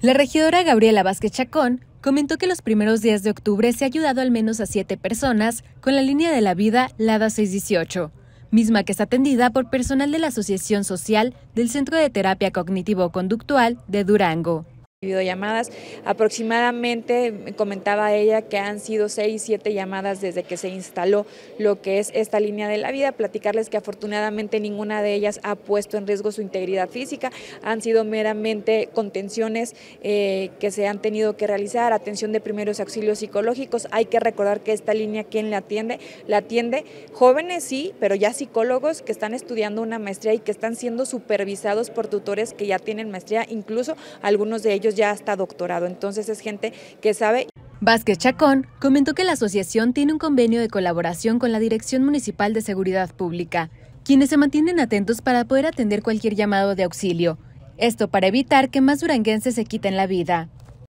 La regidora Gabriela Vázquez Chacón comentó que los primeros días de octubre se ha ayudado al menos a siete personas con la línea de la vida LADA 618, misma que es atendida por personal de la Asociación Social del Centro de Terapia Cognitivo-Conductual de Durango videollamadas. Aproximadamente, comentaba ella, que han sido seis, siete llamadas desde que se instaló lo que es esta línea de la vida. Platicarles que afortunadamente ninguna de ellas ha puesto en riesgo su integridad física. Han sido meramente contenciones eh, que se han tenido que realizar, atención de primeros auxilios psicológicos. Hay que recordar que esta línea, ¿quién la atiende? La atiende jóvenes, sí, pero ya psicólogos que están estudiando una maestría y que están siendo supervisados por tutores que ya tienen maestría, incluso algunos de ellos ya hasta doctorado. Entonces es gente que sabe. Vázquez Chacón comentó que la asociación tiene un convenio de colaboración con la Dirección Municipal de Seguridad Pública, quienes se mantienen atentos para poder atender cualquier llamado de auxilio. Esto para evitar que más duranguenses se quiten la vida.